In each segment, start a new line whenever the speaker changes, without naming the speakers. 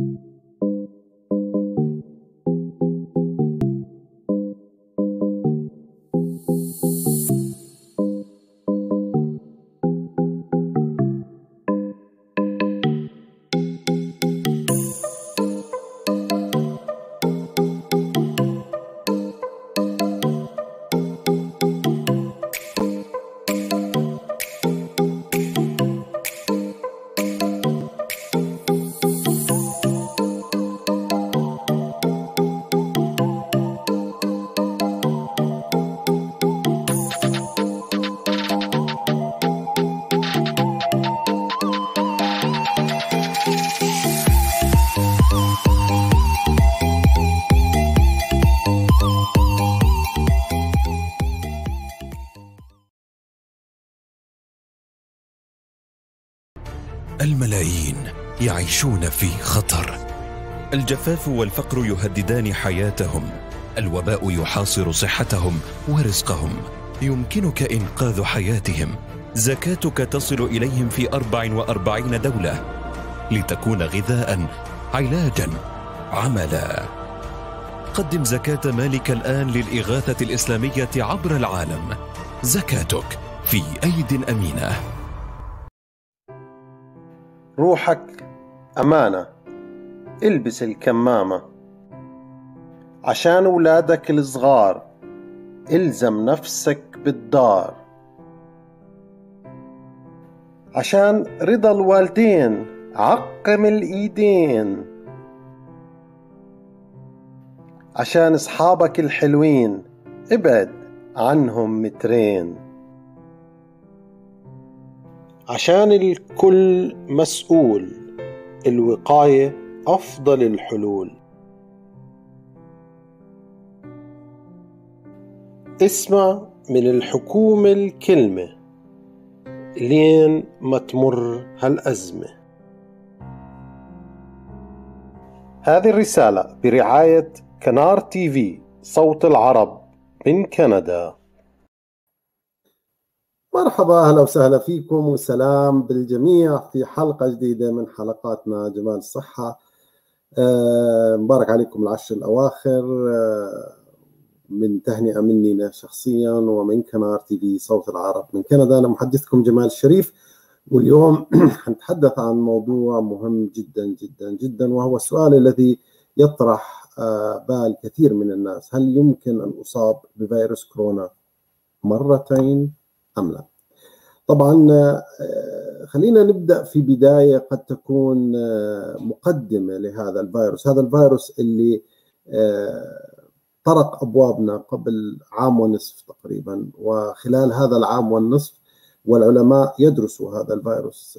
thank you. الملايين يعيشون في خطر الجفاف والفقر يهددان حياتهم الوباء يحاصر صحتهم ورزقهم يمكنك انقاذ حياتهم زكاتك تصل اليهم في 44 دوله لتكون غذاء علاجا عملا قدم زكاه مالك الان للاغاثه الاسلاميه عبر العالم زكاتك
في ايد امينه روحك أمانة البس الكمامة عشان ولادك الصغار الزم نفسك بالدار عشان رضا الوالدين عقم الإيدين عشان أصحابك الحلوين ابعد عنهم مترين عشان الكل مسؤول الوقاية أفضل الحلول اسمع من الحكومة الكلمة لين ما تمر هالأزمة هذه الرسالة برعاية كنار تي في صوت العرب من كندا مرحبا اهلا وسهلا فيكم وسلام بالجميع في حلقه جديده من حلقاتنا جمال الصحه أه مبارك عليكم العشر الاواخر أه من تهنئه مني انا شخصيا ومن كنار تي في صوت العرب من كندا انا محدثكم جمال الشريف واليوم حنتحدث عن موضوع مهم جدا جدا جدا وهو السؤال الذي يطرح آه، بال كثير من الناس هل يمكن ان اصاب بفيروس كورونا مرتين أم لا طبعا آه، خلينا نبدأ في بداية قد تكون آه، مقدمة لهذا الفيروس هذا الفيروس اللي آه، طرق أبوابنا قبل عام ونصف تقريبا وخلال هذا العام والنصف والعلماء يدرسوا هذا الفيروس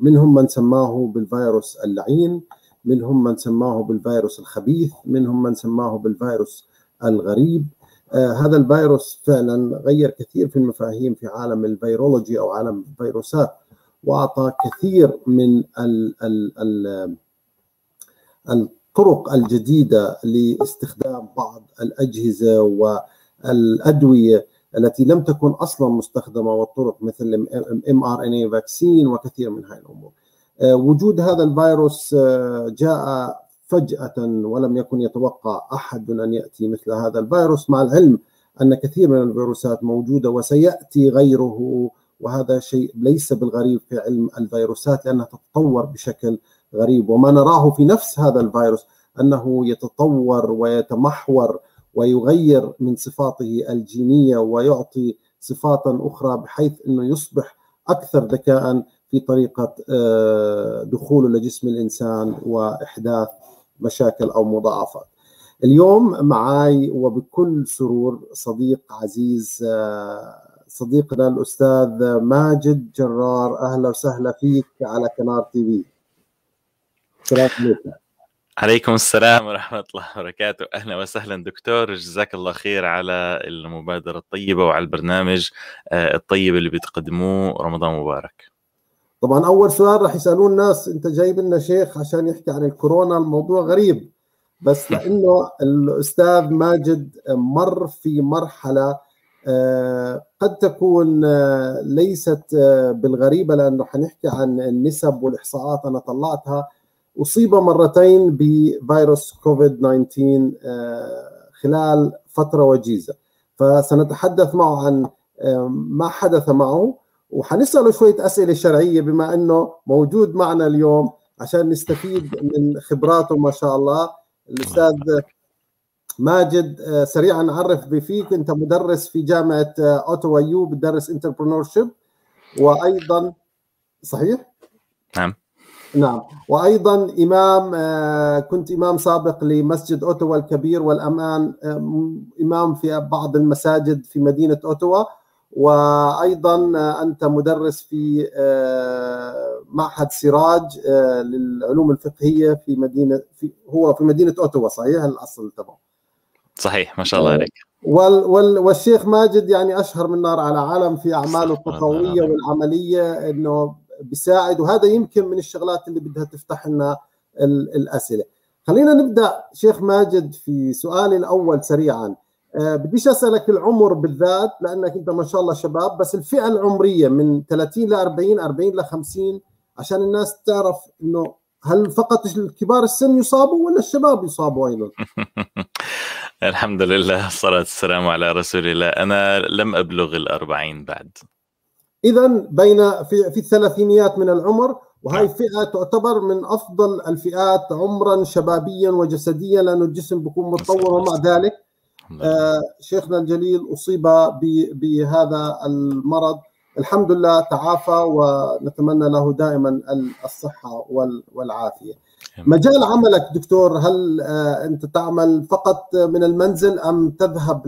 منهم من سماه بالفيروس اللعين منهم من سماه بالفيروس الخبيث منهم من سماه بالفيروس الغريب آه، هذا الفيروس فعلا غير كثير في المفاهيم في عالم الفيرولوجي او عالم الفيروسات واعطى كثير من الـ الـ الـ الطرق الجديده لاستخدام بعض الاجهزه والادويه التي لم تكن اصلا مستخدمه والطرق مثل ام ار ان اي فاكسين وكثير من هذه الامور. آه، وجود هذا الفيروس آه، جاء فجأة ولم يكن يتوقع أحد أن يأتي مثل هذا الفيروس مع العلم أن كثير من الفيروسات موجودة وسيأتي غيره وهذا شيء ليس بالغريب في علم الفيروسات لأنها تتطور بشكل غريب وما نراه في نفس هذا الفيروس أنه يتطور ويتمحور ويغير من صفاته الجينية ويعطي صفات أخرى بحيث أنه يصبح أكثر ذكاء في طريقة آه، دخوله لجسم الإنسان وإحداث مشاكل أو مضاعفات اليوم معي وبكل سرور صديق عزيز آه، صديقنا الأستاذ ماجد جرار أهلا وسهلا فيك على كنار تي في
عليكم السلام ورحمة الله وبركاته أهلا وسهلا دكتور جزاك الله خير على المبادرة الطيبة وعلى البرنامج آه، الطيب اللي بتقدموه رمضان مبارك
طبعا اول سؤال راح يسالون الناس انت جايب لنا شيخ عشان يحكي عن الكورونا الموضوع غريب بس لانه الاستاذ ماجد مر في مرحله آه، قد تكون آه، ليست آه، بالغريبه لانه حنحكي عن النسب والاحصاءات انا طلعتها اصيب مرتين بفيروس كوفيد 19 خلال فتره وجيزه فسنتحدث معه عن ما حدث معه وحنساله شويه اسئله شرعيه بما انه موجود معنا اليوم عشان نستفيد من خبراته ما شاء الله الاستاذ ماجد آه، سريعا نعرف بفيك انت مدرس في جامعه آه، اوتوا يو بتدرس انتربرنور وايضا صحيح؟ نعم نعم وايضا امام آه، كنت امام سابق لمسجد اوتوا الكبير والامان امام في بعض المساجد في مدينه اوتوا وايضا انت مدرس في آه، معهد سراج آه، للعلوم الفقهيه في مدينه في هو في مدينه اوتوا صحيح الاصل تبعه
صحيح ما شاء الله آه، عليك
وال وال والشيخ ماجد يعني اشهر من نار على علم في اعماله التطوعيه نعم. والعمليه انه بيساعد وهذا يمكن من الشغلات اللي بدها تفتح لنا الاسئله خلينا نبدا شيخ ماجد في سؤالي الاول سريعا آه، بديش اسالك العمر بالذات لانك انت ما شاء الله شباب بس الفئه العمريه من 30 ل 40 40 ل 50 عشان الناس تعرف انه هل فقط الكبار السن يصابوا ولا الشباب يصابوا ايضا؟
الحمد لله الصلاة والسلام على رسول الله أنا لم أبلغ الأربعين بعد
إذا بين في, في الثلاثينيات من العمر وهي نعم. فئة تعتبر من أفضل الفئات عمرا شبابيا وجسديا لأن الجسم بيكون متطور ومع ذلك الحمد لله. آه، شيخنا الجليل أصيب بهذا المرض الحمد لله تعافى ونتمنى له دائما الصحة والعافية مجال عملك دكتور هل آه، أنت تعمل فقط من المنزل أم تذهب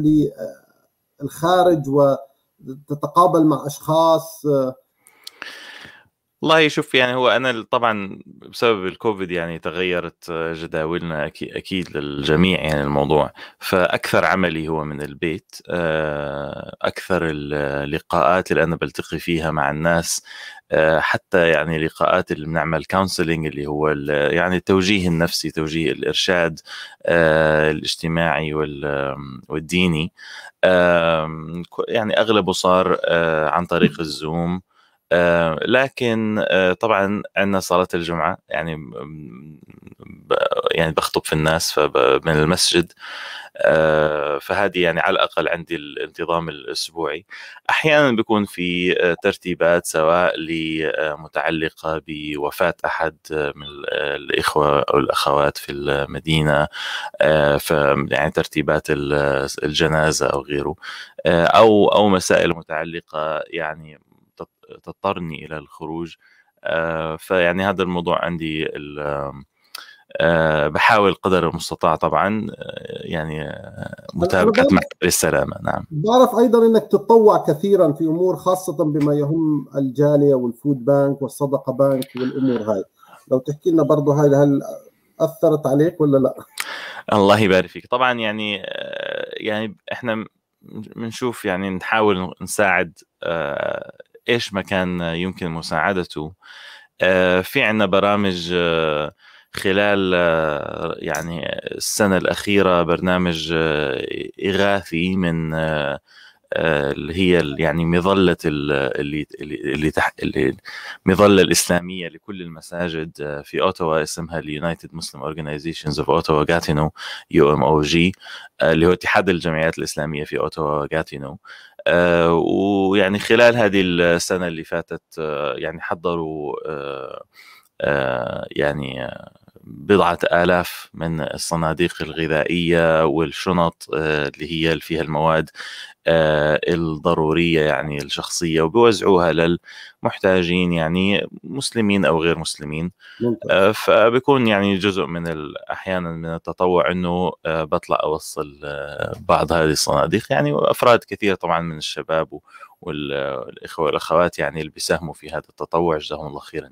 للخارج وتتقابل مع أشخاص آه،
والله شوف يعني هو انا طبعا بسبب الكوفيد يعني تغيرت جداولنا اكيد للجميع يعني الموضوع فاكثر عملي هو من البيت آه، اكثر اللقاءات اللي انا بلتقي فيها مع الناس آه، حتى يعني لقاءات اللي بنعمل كونسلنج اللي هو يعني التوجيه النفسي توجيه الارشاد آه، الاجتماعي والديني يعني اغلبه صار عن طريق الزوم آه، لكن آه، طبعا عندنا صلاه الجمعه يعني يعني بخطب في الناس من المسجد آه، فهذه يعني على الاقل عندي الانتظام الاسبوعي احيانا بيكون في ترتيبات سواء متعلقه بوفاه احد من الاخوه او الاخوات في المدينه فيعني ترتيبات الجنازه او غيره او او مسائل متعلقه يعني تضطرني الى الخروج آه، فيعني هذا الموضوع عندي آه، بحاول قدر المستطاع طبعا آه، يعني متابعه مكتب السلامه نعم
بعرف ايضا انك تتطوع كثيرا في امور خاصه بما يهم الجاليه والفود بانك والصدقه بانك والامور هاي لو تحكي لنا برضه هاي هل اثرت عليك ولا لا؟
الله يبارك فيك طبعا يعني يعني احنا بنشوف يعني نحاول نساعد ايش ما كان يمكن مساعدته آه، في عندنا برامج آه، خلال آه، يعني السنه الاخيره برنامج اغاثي من اللي هي يعني مظله اللي اللي اللي مظله الاسلاميه لكل المساجد في اوتاوا اسمها اليونايتد مسلم اورجنايزيشنز اوف اوتاوا جاتينو يو ام او جي اللي هو اتحاد الجمعيات الاسلاميه في اوتاوا جاتينو آه، ويعني خلال هذه السنه اللي فاتت آه، يعني حضروا آه، يعني بضعة آلاف من الصناديق الغذائية والشنط آه، اللي هي اللي فيها المواد آه، الضرورية يعني الشخصية وبوزعوها للمحتاجين يعني مسلمين أو غير مسلمين آه، فبكون يعني جزء من أحيانا من التطوع أنه بطلع أوصل بعض هذه الصناديق يعني أفراد كثير طبعا من الشباب والإخوة والأخوات يعني اللي بيساهموا في هذا التطوع جزاهم الله خيرا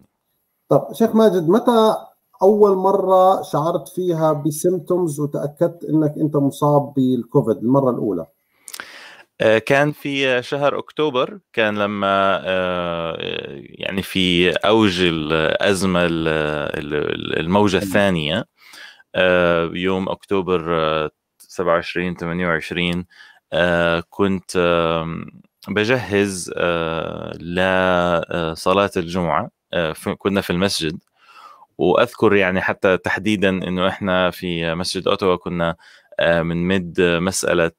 طب شيخ ماجد متى اول مره شعرت فيها بسيمتومز وتاكدت انك انت مصاب بالكوفيد المره الاولى
آه، كان في شهر اكتوبر كان لما آه، يعني في اوج الازمه الموجه الثانيه آه، يوم اكتوبر 27 28 كنت بجهز لصلاه الجمعه كنا في المسجد واذكر يعني حتى تحديدا انه احنا في مسجد اوتوا كنا بنمد آه، مساله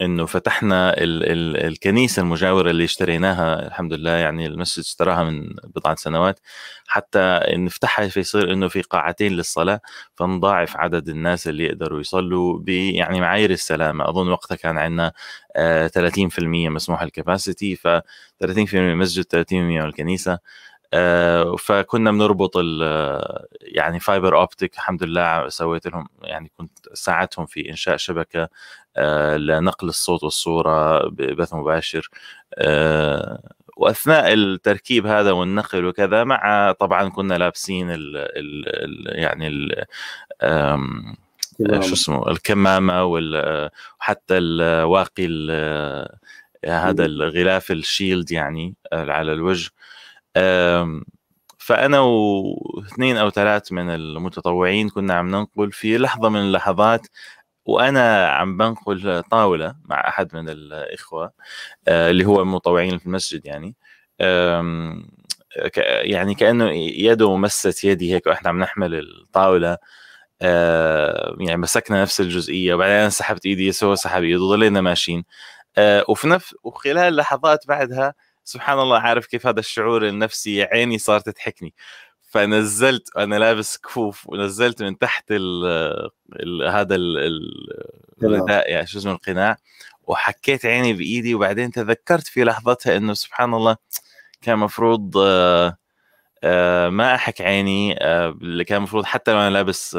انه فتحنا ال ال الكنيسه المجاوره اللي اشتريناها الحمد لله يعني المسجد اشتراها من بضعه سنوات حتى نفتحها فيصير انه في قاعتين للصلاه فنضاعف عدد الناس اللي يقدروا يصلوا يعني معايير السلامه اظن وقتها كان عندنا 30% آه، مسموح الكباسيتي ف 30% مسجد 30% من الكنيسه آه، فكنا بنربط يعني فايبر اوبتيك الحمد لله سويت لهم يعني كنت ساعدتهم في انشاء شبكه آه، لنقل الصوت والصوره ببث مباشر آه، واثناء التركيب هذا والنقل وكذا مع طبعا كنا لابسين ال ال يعني ال شو اسمه الكمامه وحتى الواقي هذا الغلاف الشيلد يعني على الوجه فانا واثنين او ثلاث من المتطوعين كنا عم ننقل في لحظه من اللحظات وانا عم بنقل طاوله مع احد من الاخوه آه، اللي هو المتطوعين في المسجد يعني يعني كانه يده مست يدي هيك واحنا عم نحمل الطاوله آه، يعني مسكنا نفس الجزئيه وبعدين انا سحبت ايدي سوا سحب ايده وضلينا ماشيين آه، وفي نفس وخلال لحظات بعدها سبحان الله عارف كيف هذا الشعور النفسي عيني صارت تحكني فنزلت انا لابس كفوف ونزلت من تحت الـ الـ هذا الرداء يعني شو اسمه القناع وحكيت عيني بايدي وبعدين تذكرت في لحظتها انه سبحان الله كان مفروض آه، آه، ما احك عيني اللي آه، كان مفروض حتى لو انا لابس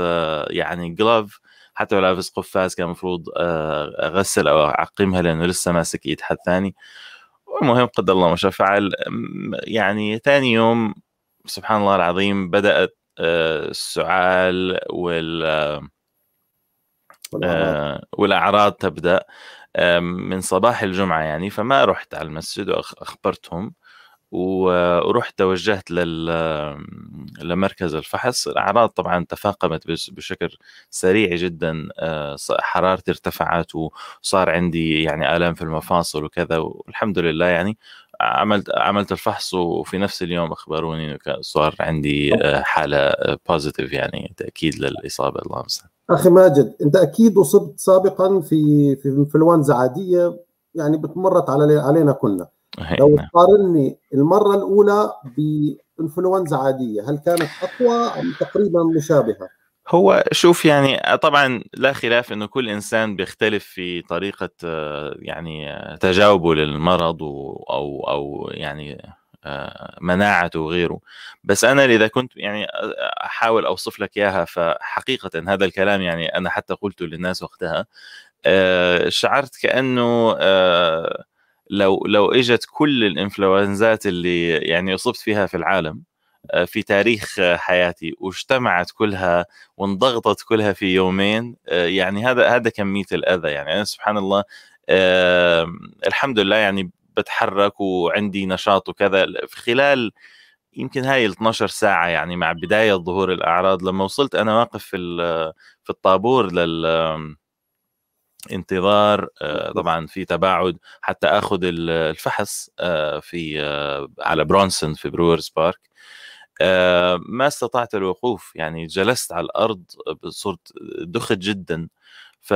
يعني جلوف حتى لو لابس قفاز كان مفروض اغسل او اعقمها لانه لسه ماسك ايد حد ثاني والمهم قدر الله ما شاء فعل يعني ثاني يوم سبحان الله العظيم بدأت آه، السعال وال آه، آه، والأعراض تبدأ من صباح الجمعة يعني فما رحت على المسجد وأخبرتهم ورحت توجهت لل لمركز الفحص الاعراض طبعا تفاقمت بشكل سريع جدا آه، حرارتي ارتفعت وصار عندي يعني الام في المفاصل وكذا والحمد لله يعني عملت عملت الفحص وفي نفس اليوم اخبروني انه صار عندي آه، حاله بوزيتيف يعني تاكيد للاصابه الله المستعان
اخي ماجد انت اكيد اصبت سابقا في في انفلونزا عاديه يعني بتمرت علينا كلنا لو نعم. تقارني المرة الأولى بإنفلونزا عادية هل كانت أقوى أم تقريبا مشابهة؟ هو شوف
يعني طبعا لا خلاف انه كل انسان بيختلف في طريقه يعني تجاوبه للمرض او او يعني آه، مناعته وغيره بس انا اذا كنت يعني احاول اوصف لك اياها فحقيقه هذا الكلام يعني انا حتى قلته للناس وقتها آه، شعرت كانه آه، لو لو اجت كل الانفلونزات اللي يعني اصبت فيها في العالم آه، في تاريخ آه، حياتي واجتمعت كلها وانضغطت كلها في يومين آه، يعني هذا هذا كميه الاذى يعني انا سبحان الله الحمد لله يعني بتحرك وعندي نشاط وكذا في خلال يمكن هاي ال 12 ساعه يعني مع بدايه ظهور الاعراض لما وصلت انا واقف في في الطابور لل انتظار آه، طبعا في تباعد حتى اخذ الفحص آه، في آه، على برونسون في برورز بارك ما استطعت الوقوف يعني جلست على الارض صرت دخت جدا ف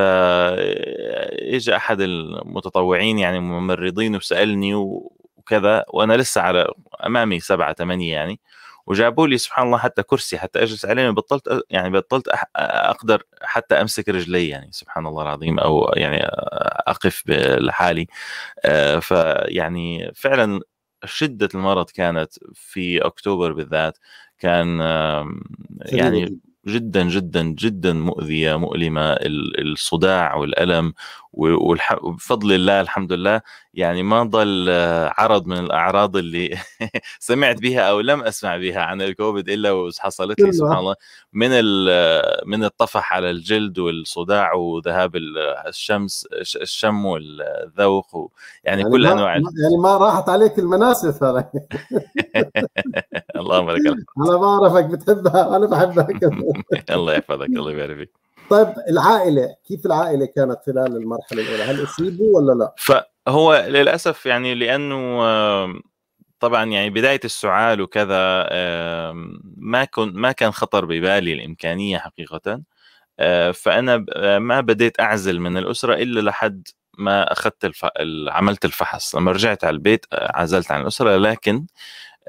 احد المتطوعين يعني ممرضين وسالني وكذا وانا لسه على امامي سبعه ثمانيه يعني وجابوا لي سبحان الله حتى كرسي حتى اجلس عليه بطلت يعني بطلت اقدر حتى امسك رجلي يعني سبحان الله العظيم او يعني اقف لحالي آه، فيعني فعلا شده المرض كانت في اكتوبر بالذات كان يعني جدا جدا جدا مؤذيه مؤلمه الصداع والالم وبفضل الله الحمد لله يعني ما ضل آه، عرض من الاعراض اللي سمعت بها او لم اسمع بها عن الكوفيد الا وحصلت لي سبحان الله من آه، من الطفح على الجلد والصداع وذهاب آه، الشمس الشم والذوق يعني, يعني, كل انواع يعني
ما راحت عليك المناسف هذا
اللهم لك الحمد
انا بعرفك بتحبها انا بحبها
الله يحفظك الله يبارك فيك
طيب العائله كيف العائله كانت خلال المرحله الاولى هل اصيبوا ولا لا
فهو للاسف يعني لانه طبعا يعني بدايه السعال وكذا ما كن ما كان خطر ببالي الامكانيه حقيقه آه، فانا آه، ما بديت اعزل من الاسره الا لحد ما اخذت الف... عملت الفحص لما رجعت على البيت آه، عزلت عن الاسره لكن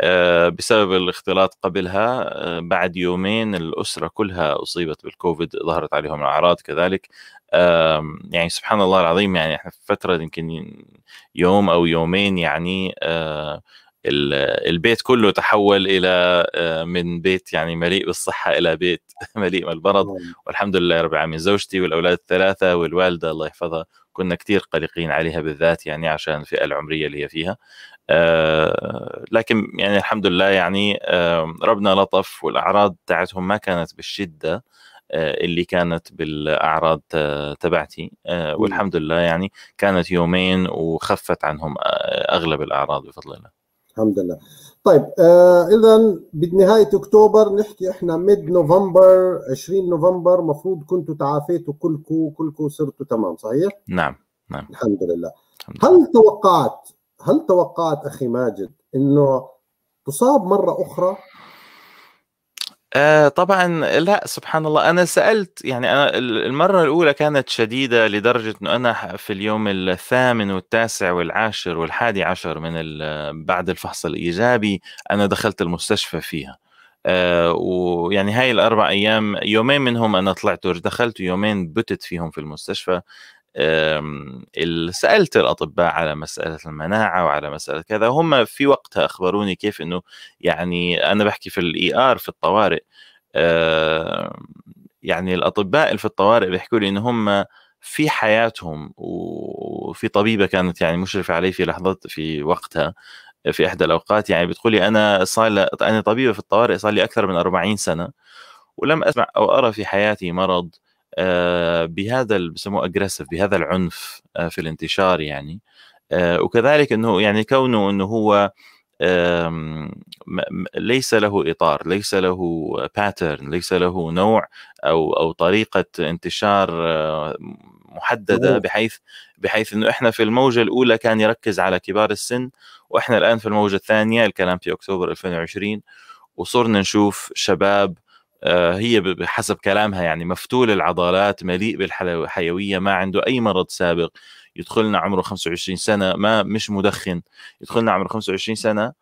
آه، بسبب الاختلاط قبلها آه، بعد يومين الأسرة كلها أصيبت بالكوفيد ظهرت عليهم الأعراض كذلك يعني سبحان الله العظيم يعني احنا في فترة يمكن يوم أو يومين يعني آه، البيت كله تحول الى من بيت يعني مليء بالصحه الى بيت مليء بالمرض نعم. والحمد لله رب العالمين زوجتي والاولاد الثلاثه والوالده الله يحفظها كنا كثير قلقين عليها بالذات يعني عشان الفئه العمريه اللي هي فيها آه، لكن يعني الحمد لله يعني آه، ربنا لطف والاعراض تاعتهم ما كانت بالشده آه، اللي كانت بالاعراض تبعتي والحمد لله يعني كانت يومين وخفت عنهم اغلب الاعراض بفضل الله الحمد لله
طيب آه اذا بنهايه اكتوبر نحكي احنا ميد نوفمبر 20 نوفمبر مفروض كنتوا تعافيتوا كلكم كلكم صرتوا تمام صحيح؟ نعم نعم الحمد لله. الحمد لله هل توقعت هل توقعت اخي ماجد انه تصاب مره اخرى
آه طبعا لا سبحان الله انا سالت يعني انا المره الاولى كانت شديده لدرجه انه انا في اليوم الثامن والتاسع والعاشر والحادي عشر من بعد الفحص الايجابي انا دخلت المستشفى فيها آه ويعني هاي الاربع ايام يومين منهم انا طلعت ودخلت ويومين بتت فيهم في المستشفى سالت الاطباء على مساله المناعه وعلى مساله كذا هم في وقتها اخبروني كيف انه يعني انا بحكي في الاي ار في الطوارئ يعني الاطباء في الطوارئ بيحكوا لي ان هم في حياتهم وفي طبيبه كانت يعني مشرفه علي في لحظات في وقتها في احدى الاوقات يعني بتقول لي انا صار انا طبيبه في الطوارئ صار لي اكثر من 40 سنه ولم اسمع او ارى في حياتي مرض آه، بهذا اللي بسموه اجريسيف بهذا العنف آه، في الانتشار يعني آه، وكذلك انه يعني كونه انه هو ليس له اطار ليس له باترن ليس له نوع او او طريقه انتشار محدده بحيث بحيث انه احنا في الموجه الاولى كان يركز على كبار السن واحنا الان في الموجه الثانيه الكلام في اكتوبر 2020 وصرنا نشوف شباب آه، هي بحسب كلامها يعني مفتول العضلات مليء بالحيويه ما عنده اي مرض سابق يدخلنا عمره 25 سنه ما مش مدخن يدخلنا عمره 25 سنه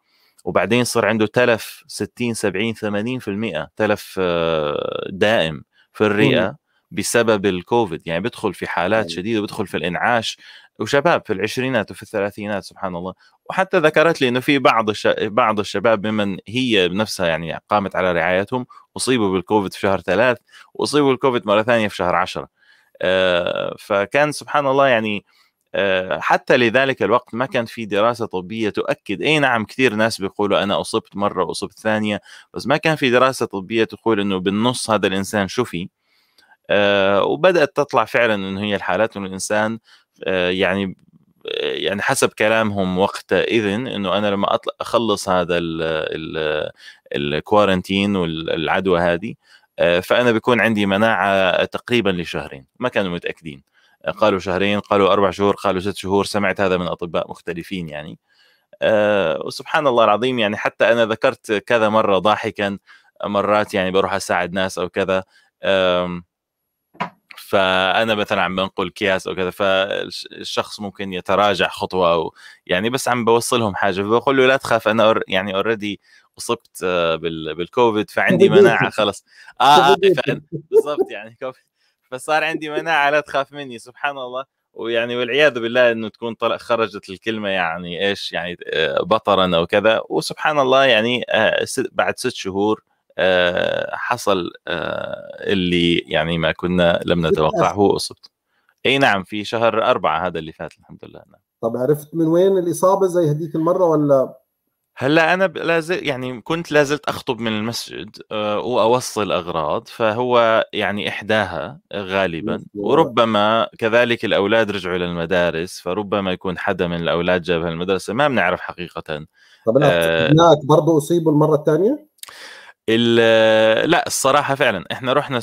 وبعدين صار عنده تلف 60 70 80% تلف آه، دائم في الرئه بسبب الكوفيد يعني بدخل في حالات أيوه. شديده بدخل في الانعاش وشباب في العشرينات وفي الثلاثينات سبحان الله وحتى ذكرت لي انه في بعض بعض الشباب ممن هي نفسها يعني قامت على رعايتهم اصيبوا بالكوفيد في شهر ثلاث واصيبوا بالكوفيد مره ثانيه في شهر عشرة آه، فكان سبحان الله يعني آه، حتى لذلك الوقت ما كان في دراسه طبيه تؤكد اي نعم كثير ناس بيقولوا انا اصبت مره واصبت ثانيه بس ما كان في دراسه طبيه تقول انه بالنص هذا الانسان شفي آه، وبدات تطلع فعلا انه هي الحالات انه الانسان آه، يعني آه، يعني حسب كلامهم وقتئذ انه انا لما أطلع اخلص هذا الكوارنتين والعدوى هذه فانا بكون عندي مناعه تقريبا لشهرين ما كانوا متاكدين قالوا شهرين قالوا اربع شهور قالوا ست شهور سمعت هذا من اطباء مختلفين يعني وسبحان الله العظيم يعني حتى انا ذكرت كذا مره ضاحكا مرات يعني بروح اساعد ناس او كذا فانا مثلا عم بنقل اكياس او كذا فالشخص ممكن يتراجع خطوه او يعني بس عم بوصلهم حاجه فبقول له لا تخاف انا أور يعني اوريدي اصبت آه، بالكوفيد فعندي مناعه خلص اه, آه، بالضبط يعني كوفيد فصار عندي مناعه لا تخاف مني سبحان الله ويعني والعياذ بالله انه تكون طلع خرجت الكلمه يعني ايش يعني آه، بطرا او كذا وسبحان الله يعني بعد ست شهور آه، حصل آه، اللي يعني ما كنا لم نتوقعه اصبت اي نعم في شهر أربعة هذا اللي فات الحمد لله
نعم. طب عرفت من وين الاصابه زي هذيك المره ولا
هلا انا لازل يعني كنت لازلت اخطب من المسجد آه، واوصل اغراض فهو يعني احداها غالبا وربما كذلك الاولاد رجعوا للمدارس فربما يكون حدا من الاولاد جابها المدرسه ما بنعرف حقيقه طب هناك آه
برضه اصيبوا المره الثانيه
لا الصراحه فعلا احنا رحنا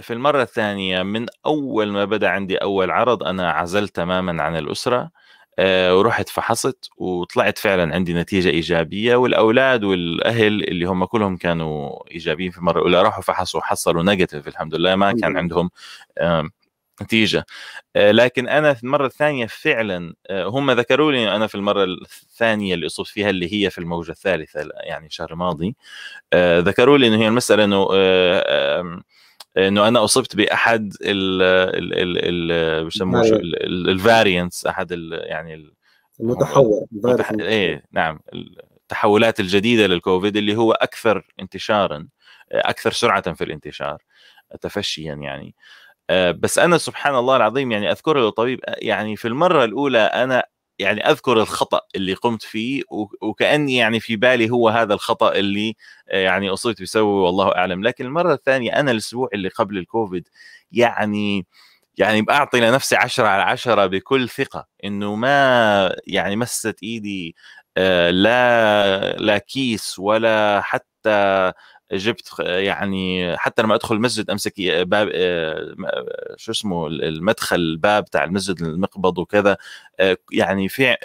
في المره الثانيه من اول ما بدا عندي اول عرض انا عزلت تماما عن الاسره آه، ورحت فحصت وطلعت فعلا عندي نتيجه ايجابيه والاولاد والاهل اللي هم كلهم كانوا ايجابيين في المره الاولى راحوا فحصوا وحصلوا نيجاتيف الحمد لله ما كان عندهم نتيجه آه، لكن انا في المره الثانيه فعلا آه، هم ذكروا لي انا في المره الثانيه اللي اصبت فيها اللي هي في الموجه الثالثه يعني الشهر الماضي آه، ذكروا لي انه هي المساله انه انه انا اصبت باحد ال ال بيسموه الفارينتس احد الـ يعني الـ
المتحول
ايه نعم التحولات الجديده للكوفيد اللي هو اكثر انتشارا اكثر سرعه في الانتشار تفشيا يعني بس انا سبحان الله العظيم يعني اذكره طبيب يعني في المره الاولى انا يعني اذكر الخطا اللي قمت فيه وكاني يعني في بالي هو هذا الخطا اللي آه، يعني اصبت بسببه والله اعلم لكن المره الثانيه انا الاسبوع اللي قبل الكوفيد يعني يعني بأعطي لنفسي عشرة على عشرة بكل ثقة إنه ما يعني مست إيدي آه، لا لا كيس ولا حتى حتى جبت يعني حتى لما ادخل المسجد امسك باب آه، آه، شو اسمه المدخل الباب تاع المسجد المقبض وكذا آه، يعني في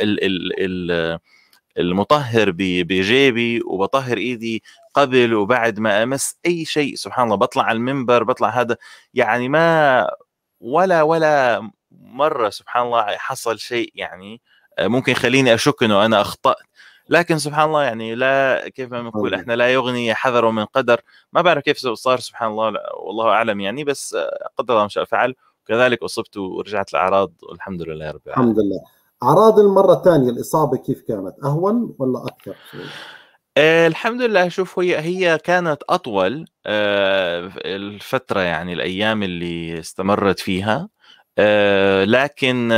المطهر بجيبي وبطهر ايدي قبل وبعد ما امس اي شيء سبحان الله بطلع على المنبر بطلع هذا يعني ما ولا ولا مره سبحان الله حصل شيء يعني ممكن يخليني اشك انه انا اخطات لكن سبحان الله يعني لا كيف ما بنقول طيب. احنا لا يغني حذر من قدر ما بعرف كيف صار سبحان الله والله اعلم يعني بس قدر الله ما شاء فعل وكذلك اصبت ورجعت الاعراض والحمد لله رب العالمين الحمد لله
اعراض المره الثانيه الاصابه كيف كانت اهون ولا اكثر؟
آه، الحمد لله شوف هي هي كانت اطول آه، الفتره يعني الايام اللي استمرت فيها آه، لكن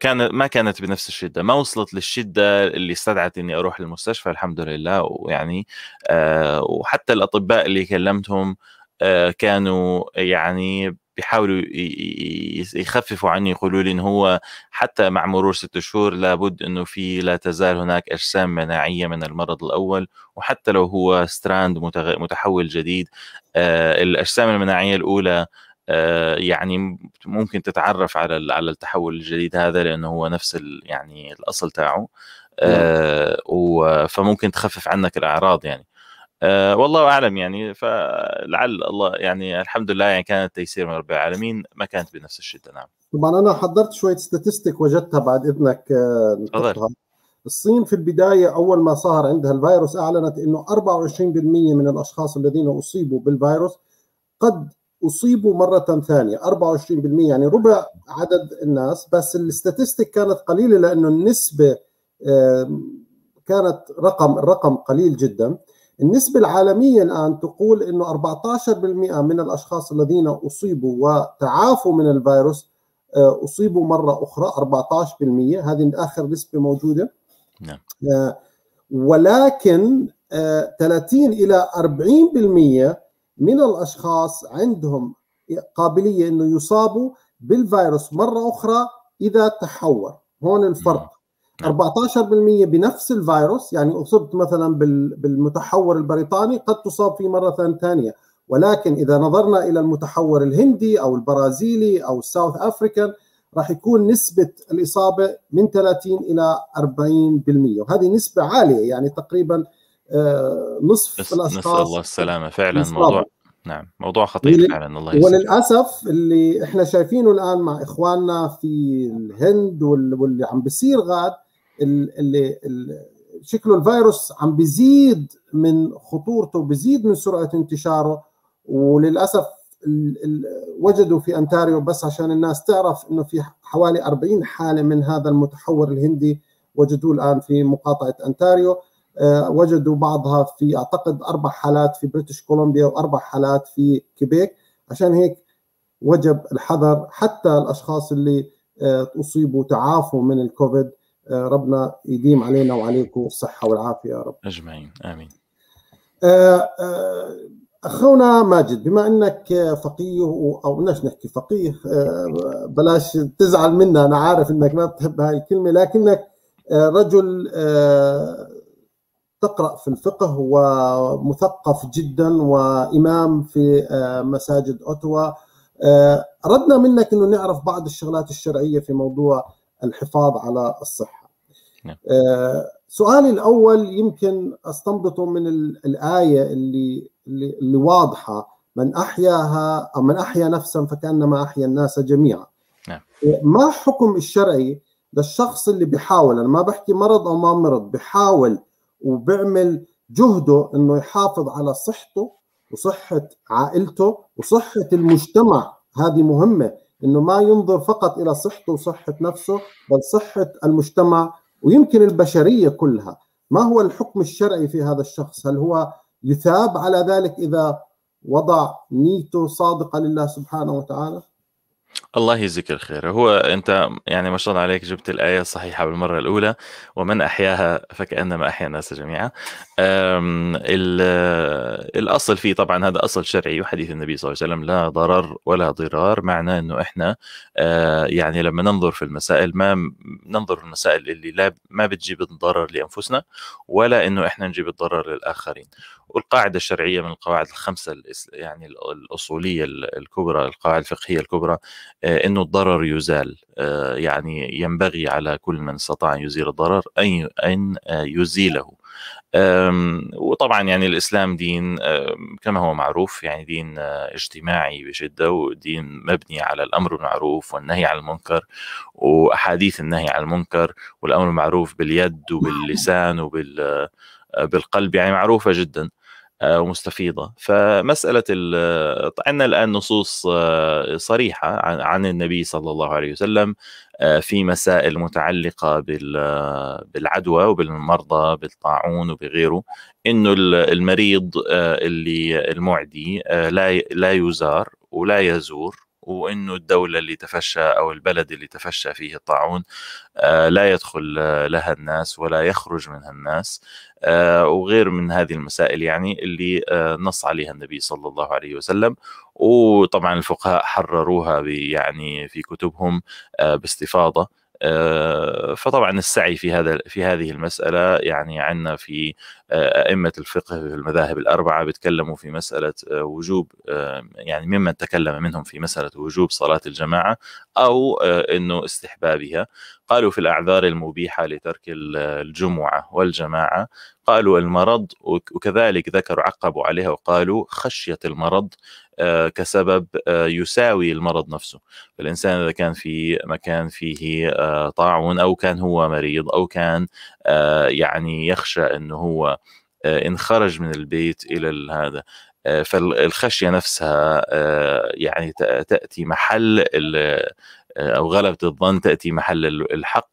كان ما كانت بنفس الشده ما وصلت للشده اللي استدعت اني اروح للمستشفى الحمد لله ويعني آه، وحتى الاطباء اللي كلمتهم آه، كانوا يعني بيحاولوا يخففوا عني يقولوا لي ان هو حتى مع مرور ست شهور لابد انه في لا تزال هناك اجسام مناعيه من المرض الاول وحتى لو هو ستراند متحول جديد الاجسام المناعيه الاولى آه، يعني ممكن تتعرف على على التحول الجديد هذا لانه هو نفس يعني الاصل تاعه نعم. آه، فممكن تخفف عنك الاعراض يعني آه، والله اعلم يعني فلعل الله يعني الحمد لله يعني كانت تيسير من رب العالمين ما كانت بنفس الشده نعم
طبعا انا حضرت شويه ستاتستيك وجدتها بعد اذنك الصين في البدايه اول ما صار عندها الفيروس اعلنت انه 24% من الاشخاص الذين اصيبوا بالفيروس قد اصيبوا مره ثانيه 24% يعني ربع عدد الناس بس الاستاتستيك كانت قليله لانه النسبه كانت رقم الرقم قليل جدا النسبة العالمية الآن تقول أنه 14% من الأشخاص الذين أصيبوا وتعافوا من الفيروس آه، أصيبوا مرة أخرى 14% هذه آخر نسبة موجودة نعم. آه، ولكن 30 آه، إلى 40% من الاشخاص عندهم قابليه انه يصابوا بالفيروس مره اخرى اذا تحور هون الفرق 14% نعم. نعم. بنفس الفيروس يعني اصبت مثلا بالمتحور البريطاني قد تصاب فيه مره ثانيه ولكن اذا نظرنا الى المتحور الهندي او البرازيلي او الساوث افريكان راح يكون نسبه الاصابه من 30 الى 40% وهذه نسبه عاليه يعني تقريبا آه، نصف بس الاشخاص نسال الله
السلامه فعلا موضوع نعم موضوع خطير فعلا الله يسلمك
وللاسف اللي احنا شايفينه الان مع اخواننا في الهند واللي عم بيصير غاد اللي, اللي شكله الفيروس عم بيزيد من خطورته بيزيد من سرعه انتشاره وللاسف وجدوا في انتاريو بس عشان الناس تعرف انه في حوالي 40 حاله من هذا المتحور الهندي وجدوه الان في مقاطعه انتاريو آه، وجدوا بعضها في اعتقد اربع حالات في بريتش كولومبيا واربع حالات في كيبيك عشان هيك وجب الحذر حتى الاشخاص اللي آه، اصيبوا تعافوا من الكوفيد آه، ربنا يديم علينا وعليكم الصحه والعافيه يا رب اجمعين امين اخونا ماجد بما انك فقيه او بدناش نحكي فقيه بلاش تزعل منا انا عارف انك ما بتحب هاي الكلمه لكنك رجل تقرأ في الفقه ومثقف جدا وإمام في آه، مساجد أوتوا آه، اردنا منك أنه نعرف بعض الشغلات الشرعية في موضوع الحفاظ على الصحة نعم. آه، سؤالي الأول يمكن أستنبطه من الآية اللي, اللي واضحة من أحياها أو من أحيا نفسا فكأنما أحيا الناس جميعا نعم. ما حكم الشرعي للشخص اللي بيحاول أنا ما بحكي مرض أو ما مرض بحاول وبيعمل جهده انه يحافظ على صحته وصحه عائلته وصحه المجتمع هذه مهمه انه ما ينظر فقط الى صحته وصحه نفسه بل صحه المجتمع ويمكن البشريه كلها ما هو الحكم الشرعي في هذا الشخص هل هو يثاب على ذلك اذا وضع نيته صادقه لله سبحانه وتعالى
الله يجزيك الخير هو انت يعني ما شاء الله عليك جبت الايه الصحيحه بالمره الاولى ومن احياها فكانما احيا الناس جميعا الاصل فيه طبعا هذا اصل شرعي وحديث النبي صلى الله عليه وسلم لا ضرر ولا ضرار معناه انه احنا آه، يعني لما ننظر في المسائل ما ننظر المسائل اللي لا ما بتجيب الضرر لانفسنا ولا انه احنا نجيب الضرر للاخرين والقاعده الشرعيه من القواعد الخمسه يعني الاصوليه الكبرى القواعد الفقهيه الكبرى آه، انه الضرر يزال آه، يعني ينبغي على كل من استطاع ان يزيل الضرر ان ان آه، يزيله وطبعا يعني الاسلام دين كما هو معروف يعني دين اجتماعي بشده ودين مبني على الامر بالمعروف والنهي عن المنكر واحاديث النهي عن المنكر والامر بالمعروف باليد نعم. وباللسان وبال بالقلب يعني معروفه جدا آه، ومستفيضه فمساله عندنا آه، الان نصوص آه، صريحه عن النبي صلى الله عليه وسلم في مسائل متعلقه بالعدوى وبالمرضى بالطاعون وبغيره انه المريض اللي المعدي لا لا يزار ولا يزور وانه الدوله اللي تفشى او البلد اللي تفشى فيه الطاعون آه، لا يدخل آه، لها الناس ولا يخرج منها الناس آه، وغير من هذه المسائل يعني اللي نص عليها النبي صلى الله عليه وسلم وطبعا الفقهاء حرروها يعني في كتبهم باستفاضه فطبعا السعي في هذا في هذه المساله يعني عندنا في آه، ائمه الفقه في المذاهب الاربعه بيتكلموا في مساله آه، وجوب آه، يعني ممن تكلم منهم في مساله وجوب صلاه الجماعه او انه استحبابها قالوا في الاعذار المبيحه لترك الجمعه والجماعه قالوا المرض وكذلك ذكروا عقبوا عليها وقالوا خشيه المرض كسبب يساوي المرض نفسه فالإنسان إذا كان في مكان فيه طاعون أو كان هو مريض أو كان آه، يعني يخشى أنه هو آه، إن خرج من البيت إلى هذا آه، فالخشية نفسها يعني تأتي محل أو غلبة الظن تأتي محل الحق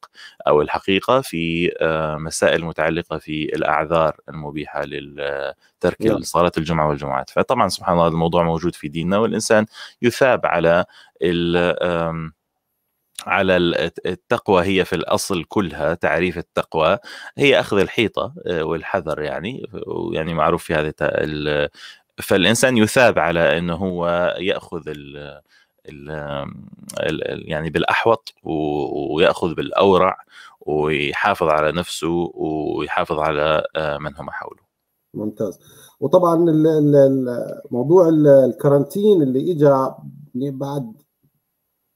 أو الحقيقة في مسائل متعلقة في الأعذار المبيحة لترك صلاة الجمعة والجمعات فطبعا سبحان الله الموضوع موجود في ديننا والإنسان يثاب على على التقوى هي في الاصل كلها تعريف التقوى هي اخذ الحيطه آه، والحذر يعني يعني معروف في هذه فالانسان يثاب على انه هو ياخذ ال يعني بالاحوط وياخذ بالاورع ويحافظ على نفسه ويحافظ على آه، من هم حوله
ممتاز وطبعا موضوع الكارانتين اللي اجى بعد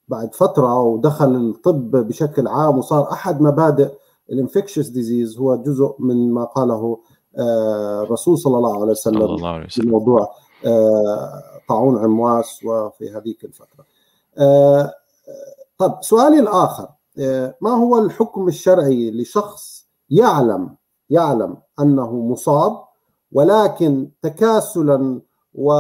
بعد فتره ودخل الطب بشكل عام وصار احد مبادئ الانفكشس ديزيز هو جزء من ما قاله آه، الرسول صلى الله عليه وسلم الله عليه وسلم. في موضوع آه، طاعون عمواس وفي هذيك الفتره. آه، طب سؤالي الاخر ما هو الحكم الشرعي لشخص يعلم يعلم انه مصاب ولكن تكاسلا و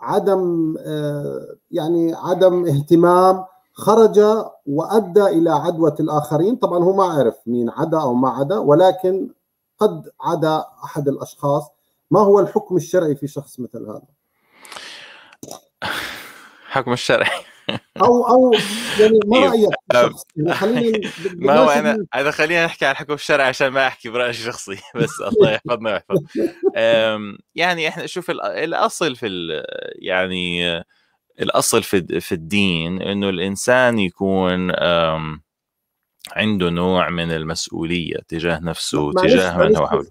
عدم آه، يعني عدم اهتمام خرج وادى الى عدوى الاخرين، طبعا هو ما عرف مين عدا او ما عدا ولكن قد عدا احد الاشخاص، ما هو الحكم الشرعي في شخص مثل هذا؟
حكم الشرعي
او او يعني ما إيه، رايك يعني ما هو انا
انا خلينا نحكي عن الحكم الشرعي عشان ما احكي برايي الشخصي بس الله يحفظنا ويحفظ يعني احنا شوف الاصل في يعني الاصل في في الدين انه الانسان يكون عنده نوع من المسؤوليه تجاه نفسه تجاه من هو حوله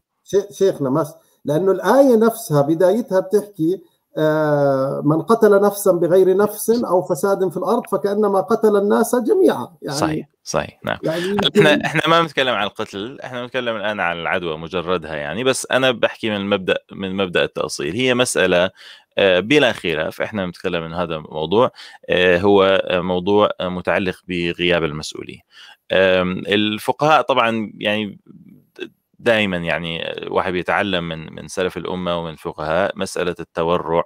شيخنا بس لانه الايه نفسها بدايتها بتحكي آه، من قتل نفسا بغير نفس او فساد في الارض فكانما قتل الناس جميعا يعني صحيح
صحيح نعم يعني احنا احنا ما بنتكلم عن القتل احنا بنتكلم الان عن العدوى مجردها يعني بس انا بحكي من مبدا من مبدا التاصيل هي مساله آه، بلا خلاف احنا بنتكلم عن هذا الموضوع آه، هو موضوع متعلق بغياب المسؤوليه الفقهاء طبعا يعني دائما يعني الواحد بيتعلم من من سلف الامه ومن الفقهاء مساله التورع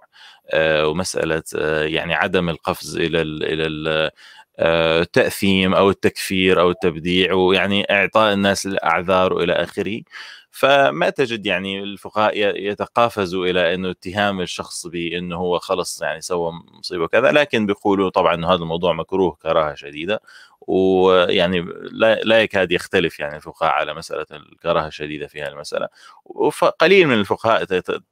آه، ومساله آه، يعني عدم القفز الى الـ الى الـ آه، التاثيم او التكفير او التبديع ويعني اعطاء الناس الاعذار والى اخره فما تجد يعني الفقهاء يتقافزوا الى انه اتهام الشخص بانه هو خلص يعني سوى مصيبه كذا لكن بيقولوا طبعا انه هذا الموضوع مكروه كراهه شديده ويعني لا, لا يكاد يختلف يعني الفقهاء على مساله الكراهه الشديده في هذه المساله وقليل من الفقهاء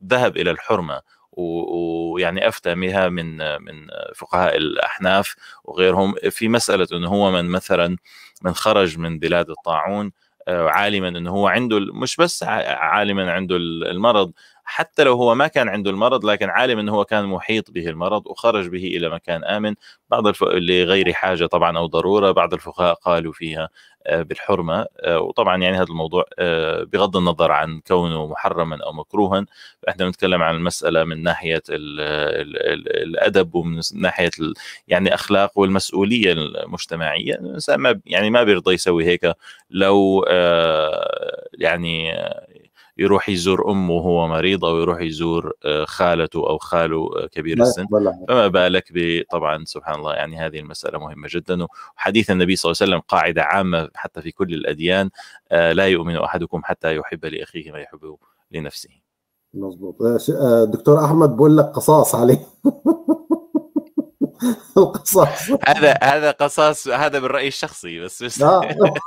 ذهب الى الحرمه ويعني افتى بها من من فقهاء الاحناف وغيرهم في مساله انه هو من مثلا من خرج من بلاد الطاعون آه، عالما انه هو عنده مش بس عالما عنده المرض حتى لو هو ما كان عنده المرض لكن عالم انه هو كان محيط به المرض وخرج به الى مكان امن بعض الف... لغير حاجه طبعا او ضروره بعض الفقهاء قالوا فيها آه، بالحرمه آه، وطبعا يعني هذا الموضوع آه، بغض النظر عن كونه محرما او مكروها فاحنا بنتكلم عن المساله من ناحيه الـ الـ الادب ومن ناحيه يعني اخلاق والمسؤوليه المجتمعيه الانسان ما يعني ما بيرضى يسوي هيك لو يعني يروح يزور امه وهو مريض او يروح يزور آه، خالته او خاله آه، كبير السن فما بالك طبعا سبحان الله يعني هذه المساله مهمه جدا وحديث النبي صلى الله عليه وسلم قاعده عامه حتى في كل الاديان آه، لا يؤمن احدكم حتى يحب لاخيه ما يحبه لنفسه
مظبوط دكتور احمد بقول لك قصاص عليه
القصاص هذا هذا قصاص هذا بالراي الشخصي بس بس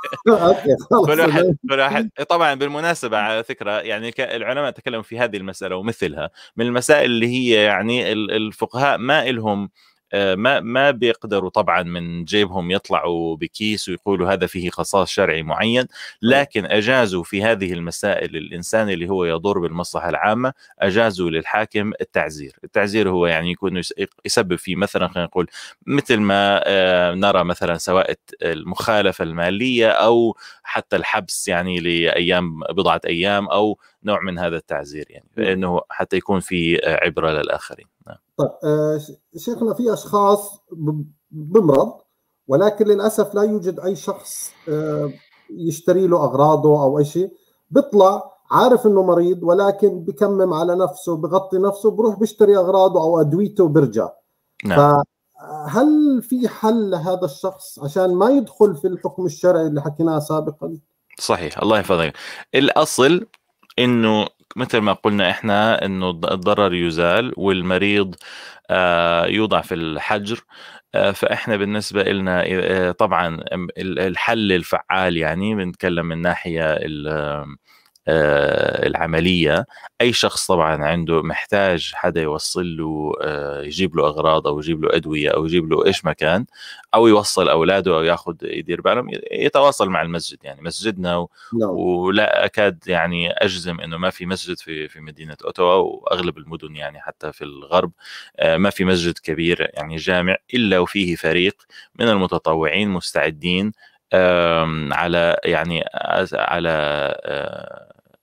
كل واحد
كل واحد طبعا بالمناسبه على فكره يعني العلماء تكلموا في هذه المساله ومثلها من المسائل اللي هي يعني الفقهاء ما لهم آه، ما ما بيقدروا طبعا من جيبهم يطلعوا بكيس ويقولوا هذا فيه خصاص شرعي معين طيب. لكن اجازوا في هذه المسائل الانسان اللي هو يضر بالمصلحه العامه اجازوا للحاكم التعزير التعزير هو يعني يكون يسبب في مثلا خلينا نقول مثل ما آه، نرى مثلا سواء المخالفه الماليه او حتى الحبس يعني لايام بضعه ايام او نوع من هذا التعزير يعني فانه نعم. حتى يكون في عبره للاخرين
طيب آه، شيخنا في اشخاص بمرض ولكن للاسف لا يوجد اي شخص آه، يشتري له اغراضه او شيء بيطلع عارف انه مريض ولكن بكمم على نفسه بغطي نفسه بروح بيشتري اغراضه او ادويته وبرجع نعم. فهل في حل لهذا الشخص عشان ما يدخل في الحكم الشرعي اللي حكيناه سابقا
صحيح الله يحفظك الاصل انه مثل ما قلنا احنا انه الضرر يزال والمريض آه، يوضع في الحجر آه، فاحنا بالنسبه لنا آه، طبعا الحل الفعال يعني بنتكلم من ناحيه آه، العمليه اي شخص طبعا عنده محتاج حدا يوصل له آه، يجيب له اغراض او يجيب له ادويه او يجيب له ايش ما كان او يوصل اولاده او ياخذ يدير بالهم يتواصل مع المسجد يعني مسجدنا و... نعم. ولا اكاد يعني اجزم انه ما في مسجد في في مدينه أوتوا واغلب المدن يعني حتى في الغرب آه، ما في مسجد كبير يعني جامع الا وفيه فريق من المتطوعين مستعدين على يعني على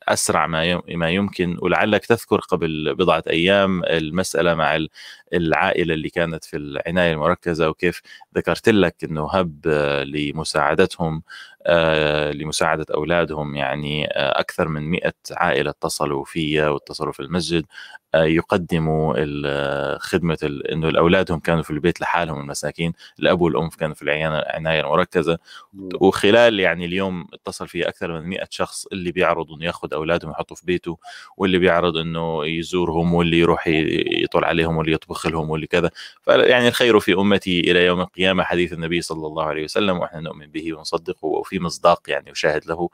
اسرع ما ما يمكن ولعلك تذكر قبل بضعه ايام المساله مع العائله اللي كانت في العنايه المركزه وكيف ذكرت لك انه هب لمساعدتهم آه، لمساعدة أولادهم يعني آه، أكثر من مئة عائلة اتصلوا في واتصلوا في المسجد آه، يقدموا خدمة أنه أولادهم كانوا في البيت لحالهم المساكين الأب والأم كانوا في العناية المركزة وخلال يعني اليوم اتصل في أكثر من مئة شخص اللي بيعرض أنه يأخذ أولادهم يحطوا في بيته واللي بيعرض أنه يزورهم واللي يروح يطل عليهم واللي يطبخ لهم واللي كذا فيعني الخير في أمتي إلى يوم القيامة حديث النبي صلى الله عليه وسلم وإحنا نؤمن به ونصدقه وفي في مصداق يعني وشاهد له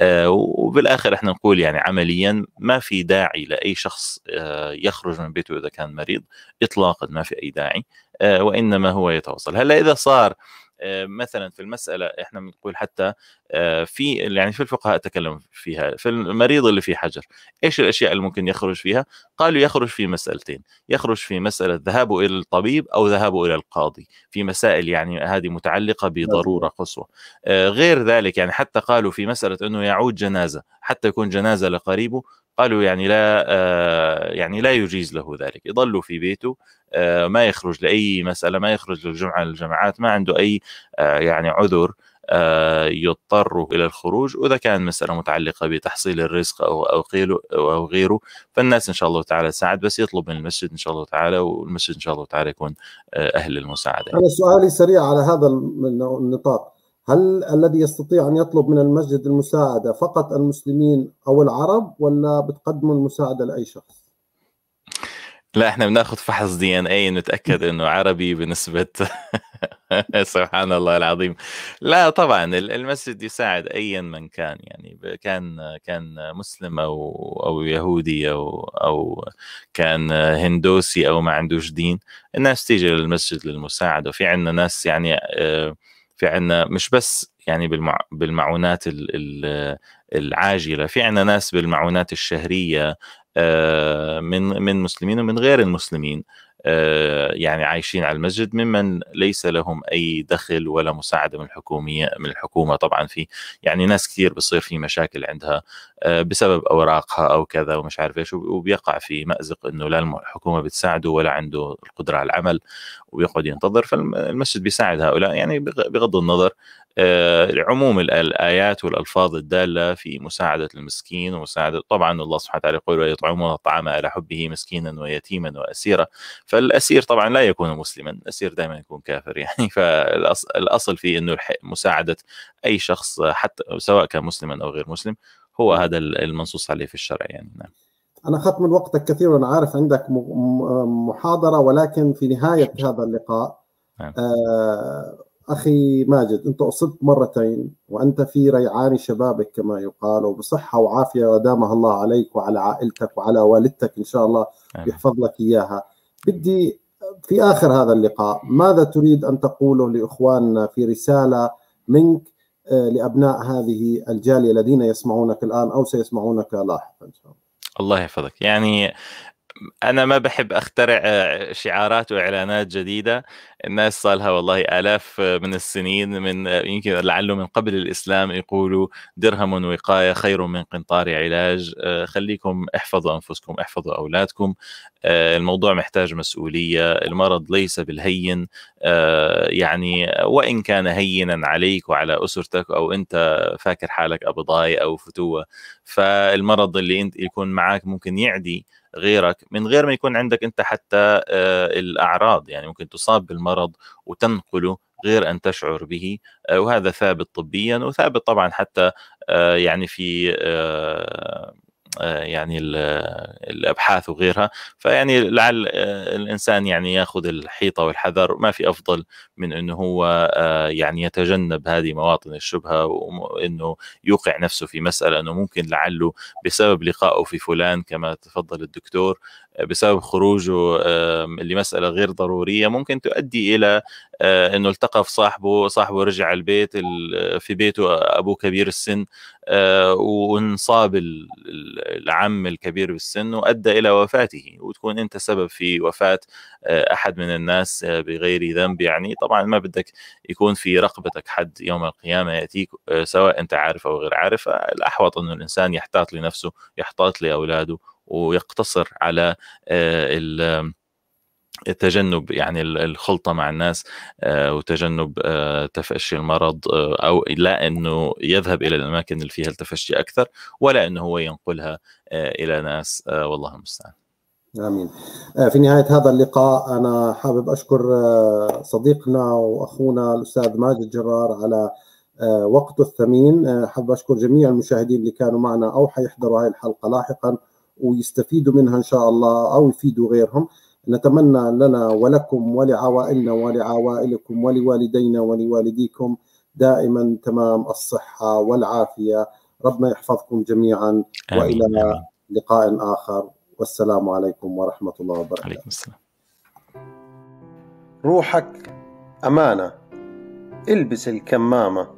آه، وبالاخر احنا نقول يعني عمليا ما في داعي لاي شخص آه، يخرج من بيته اذا كان مريض اطلاقا ما في اي داعي آه، وانما هو يتواصل هلا اذا صار آه، مثلا في المساله احنا بنقول حتى آه، في يعني في الفقهاء تكلم فيها في المريض اللي فيه حجر ايش الاشياء اللي ممكن يخرج فيها قالوا يخرج في مسالتين يخرج في مساله ذهابه الى الطبيب او ذهابه الى القاضي في مسائل يعني هذه متعلقه بضروره قصوى آه، غير ذلك يعني حتى قالوا في مساله انه يعود جنازه حتى يكون جنازه لقريبه قالوا يعني لا آه، يعني لا يجيز له ذلك يظل في بيته آه، ما يخرج لأي مسألة ما يخرج للجمعة للجماعات ما عنده أي آه، يعني عذر يضطر الى الخروج واذا كان مساله متعلقه بتحصيل الرزق او او او غيره فالناس ان شاء الله تعالى تساعد بس يطلب من المسجد ان شاء الله تعالى والمسجد ان شاء الله تعالى يكون اهل المساعده.
انا سؤالي سريع على هذا النطاق هل الذي يستطيع أن يطلب من المسجد المساعدة فقط المسلمين أو العرب ولا بتقدموا المساعدة لأي شخص؟
لا احنا بناخذ فحص دي ان اي نتاكد انه عربي بنسبه سبحان الله العظيم لا طبعا المسجد يساعد ايا من كان يعني كان كان مسلم او او يهودي او او كان هندوسي او ما عندوش دين الناس تيجي للمسجد للمساعده وفي عندنا ناس يعني آه في عنا مش بس يعني بالمع... بالمعونات ال... ال... العاجله في عنا ناس بالمعونات الشهريه آه، من من مسلمين ومن غير المسلمين آه، يعني عايشين على المسجد ممن ليس لهم اي دخل ولا مساعده من الحكوميه من الحكومه طبعا في يعني ناس كثير بصير في مشاكل عندها آه، بسبب اوراقها او كذا ومش عارف ايش وبيقع في مازق انه لا الحكومه بتساعده ولا عنده القدره على العمل وبيقعد ينتظر فالمسجد بيساعد هؤلاء يعني بغض النظر آه، عموم الايات والالفاظ الداله في مساعده المسكين ومساعده طبعا الله سبحانه وتعالى يقول ويطعمون الطعام على حبه مسكينا ويتيما واسيرا فالاسير طبعا لا يكون مسلما الاسير دائما يكون كافر يعني فالاصل فيه انه مساعده اي شخص حتى سواء كان مسلما او غير مسلم هو نعم. هذا المنصوص عليه في الشرع يعني نعم
أنا أخذت من وقتك كثير وأنا عارف عندك محاضرة ولكن في نهاية هذا اللقاء نعم. آه، أخي ماجد أنت أصبت مرتين وأنت في ريعان شبابك كما يقال وبصحة وعافية ودامها الله عليك وعلى عائلتك وعلى والدتك إن شاء الله يحفظ لك إياها بدي في آخر هذا اللقاء ماذا تريد أن تقوله لإخواننا في رسالة منك آه، لأبناء هذه الجالية الذين يسمعونك الآن أو سيسمعونك لاحقا إن شاء الله
الله يحفظك يعني انا ما بحب اخترع آه، شعارات واعلانات جديده الناس صار لها والله الاف آه، من السنين من آه، يمكن لعله من قبل الاسلام يقولوا درهم وقايه خير من قنطار علاج خليكم احفظوا انفسكم احفظوا اولادكم الموضوع محتاج مسؤوليه المرض ليس بالهين يعني وان كان هينا عليك وعلى اسرتك او انت فاكر حالك ابضاي او فتوه فالمرض اللي انت يكون معك ممكن يعدي غيرك من غير ما يكون عندك انت حتى آه، الاعراض يعني ممكن تصاب بالمرض وتنقله غير ان تشعر به آه، وهذا ثابت طبيا وثابت طبعا حتى آه، يعني في آه، يعني الابحاث وغيرها فيعني لعل آه، الانسان يعني ياخذ الحيطه والحذر ما في افضل من انه هو آه، يعني يتجنب هذه مواطن الشبهه وانه يوقع نفسه في مساله انه ممكن لعله بسبب لقائه في فلان كما تفضل الدكتور بسبب خروجه لمساله غير ضروريه ممكن تؤدي الى آه، انه التقى في صاحبه صاحبه رجع البيت في بيته ابوه كبير السن آه، وانصاب العم الكبير بالسن وادى الى وفاته وتكون انت سبب في وفاه آه، احد من الناس بغير ذنب يعني طبعا ما بدك يكون في رقبتك حد يوم القيامه ياتيك سواء انت عارف او غير عارف الاحوط انه الانسان يحتاط لنفسه يحتاط لاولاده ويقتصر على آه، تجنب يعني الخلطة مع الناس آه، وتجنب آه، تفشي المرض أو لا أنه يذهب إلى الأماكن اللي فيها التفشي أكثر ولا أنه هو ينقلها إلى ناس والله المستعان امين
في نهايه هذا اللقاء انا حابب اشكر صديقنا واخونا الاستاذ ماجد جرار على وقته الثمين حابب اشكر جميع المشاهدين اللي كانوا معنا او حيحضروا هذه الحلقه لاحقا ويستفيدوا منها ان شاء الله او يفيدوا غيرهم نتمنى لنا ولكم ولعوائلنا ولعوائلكم ولوالدينا ولوالديكم دائما تمام الصحه والعافيه ربنا يحفظكم جميعا والى لقاء اخر والسلام عليكم ورحمه الله وبركاته عليكم السلام روحك امانه البس الكمامه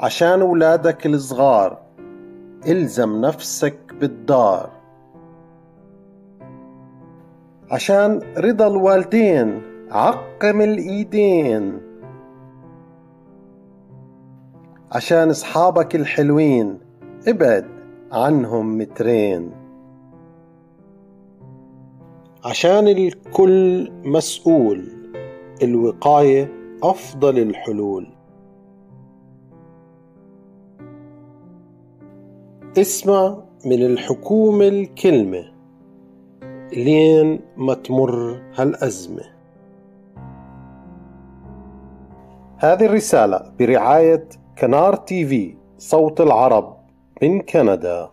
عشان اولادك الصغار الزم نفسك بالدار عشان رضا الوالدين عقم الايدين عشان اصحابك الحلوين ابعد عنهم مترين عشان الكل مسؤول الوقايه افضل الحلول اسمع من الحكومة الكلمة لين ما تمر هالأزمة هذه الرسالة برعاية كنار تي في صوت العرب من كندا